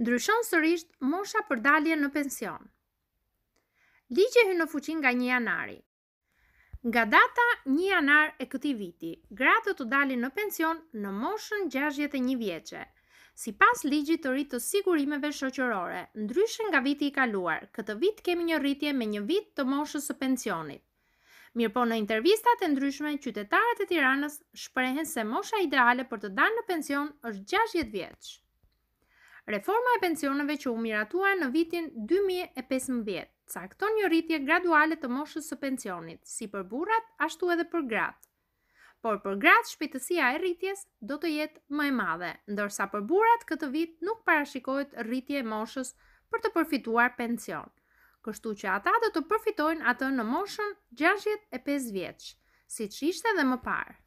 ndryshon sërisht mosha për dalje në pension. Ligje hynë në fuqin nga një janari. Nga data 1 janar e këti viti, gratë të dalin në pension në moshën 61 vjeqe. Si pas ligjit të rritë të sigurimeve shoqërore, ndryshën nga viti i kaluar, këtë vit kemi një rritje me një vit të moshës së pensionit. Mirë po në intervistat e ndryshme, qytetarët e tiranës shprehen se mosha ideale për të dalë në pension është 60 vjeqë. Reforma e pensioneve që u miratua në vitin 2015, cakton një rritje graduale të moshës së pensionit, si për burrat, ashtu edhe për gratë. Por për gratë shpejtësia e rritjes do të jetë më e madhe, ndërsa për burrat këtë vit nuk parashikohet rritje e moshës për të përfituar pension. Kështu që ata do të përfitojnë atë në moshën 65 vjeç, siç ishte dhe më parë.